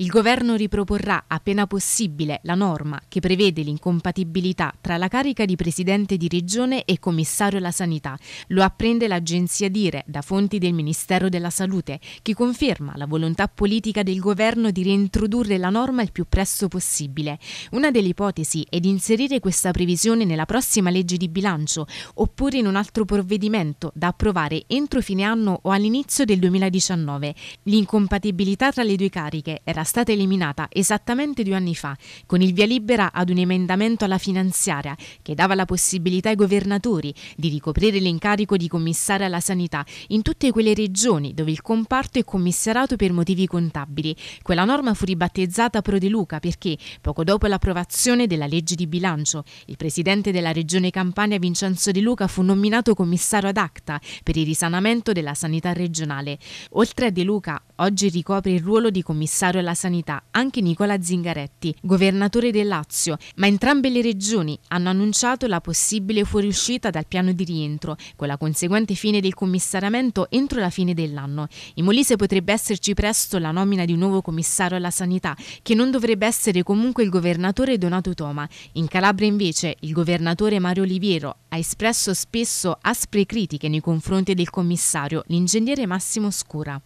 Il governo riproporrà appena possibile la norma che prevede l'incompatibilità tra la carica di presidente di regione e commissario alla sanità. Lo apprende l'agenzia Dire da fonti del Ministero della Salute, che conferma la volontà politica del governo di reintrodurre la norma il più presto possibile. Una delle ipotesi è di inserire questa previsione nella prossima legge di bilancio oppure in un altro provvedimento da approvare entro fine anno o all'inizio del 2019. L'incompatibilità tra le due cariche era stata eliminata esattamente due anni fa, con il via libera ad un emendamento alla finanziaria che dava la possibilità ai governatori di ricoprire l'incarico di commissario alla sanità in tutte quelle regioni dove il comparto è commissariato per motivi contabili. Quella norma fu ribattezzata Pro De Luca perché, poco dopo l'approvazione della legge di bilancio, il presidente della regione Campania Vincenzo De Luca fu nominato commissario ad acta per il risanamento della sanità regionale. Oltre a De Luca, Oggi ricopre il ruolo di commissario alla sanità anche Nicola Zingaretti, governatore del Lazio, ma entrambe le regioni hanno annunciato la possibile fuoriuscita dal piano di rientro, con la conseguente fine del commissariamento entro la fine dell'anno. In Molise potrebbe esserci presto la nomina di un nuovo commissario alla sanità, che non dovrebbe essere comunque il governatore Donato Toma. In Calabria invece il governatore Mario Oliviero ha espresso spesso aspre critiche nei confronti del commissario, l'ingegnere Massimo Scura.